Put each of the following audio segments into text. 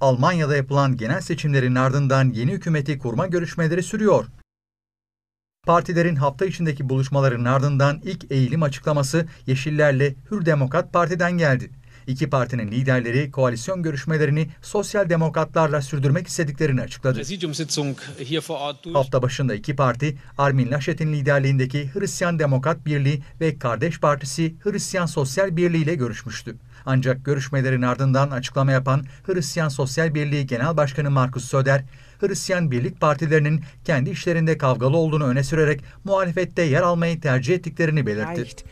Almanya'da yapılan genel seçimlerin ardından yeni hükümeti kurma görüşmeleri sürüyor. Partilerin hafta içindeki buluşmaların ardından ilk eğilim açıklaması Yeşillerle Hür Demokrat Parti'den geldi. İki partinin liderleri koalisyon görüşmelerini sosyal demokratlarla sürdürmek istediklerini açıkladı. Hafta başında iki parti Armin Laschet'in liderliğindeki Hristiyan Demokrat Birliği ve Kardeş Partisi Hristiyan Sosyal Birliği ile görüşmüştü. Ancak görüşmelerin ardından açıklama yapan Hristiyan Sosyal Birliği Genel Başkanı Markus Söder, Hristiyan Birlik Partilerinin kendi işlerinde kavgalı olduğunu öne sürerek muhalefette yer almayı tercih ettiklerini belirtti.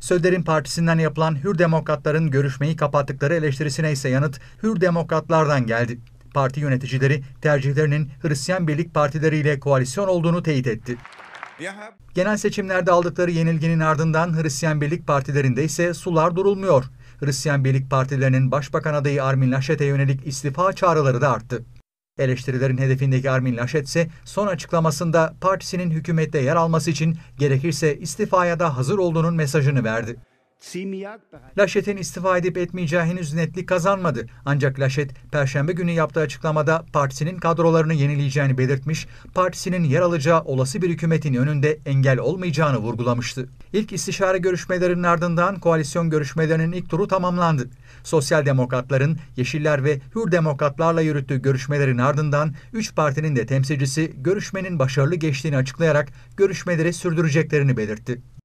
Söder'in partisinden yapılan Hür Demokratların görüşmeyi kapattıkları eleştirisine ise yanıt Hür Demokratlardan geldi. Parti yöneticileri tercihlerinin Hristiyan Birlik Partileri ile koalisyon olduğunu teyit etti. Genel seçimlerde aldıkları yenilginin ardından Hristiyan Birlik Partilerinde ise sular durulmuyor. Hristiyan Birlik Partilerinin başbakan adayı Armin Laşet'e yönelik istifa çağrıları da arttı. Eleştirilerin hedefindeki Armin Laşet ise son açıklamasında partisinin hükümette yer alması için gerekirse istifaya da hazır olduğunun mesajını verdi. Laşet'in istifa edip etmeyeceği henüz netlik kazanmadı. Ancak Laşet, Perşembe günü yaptığı açıklamada partisinin kadrolarını yenileyeceğini belirtmiş, partisinin yer alacağı olası bir hükümetin önünde engel olmayacağını vurgulamıştı. İlk istişare görüşmelerinin ardından koalisyon görüşmelerinin ilk turu tamamlandı. Sosyal Demokratların, Yeşiller ve Hür Demokratlarla yürüttüğü görüşmelerin ardından üç partinin de temsilcisi görüşmenin başarılı geçtiğini açıklayarak görüşmeleri sürdüreceklerini belirtti.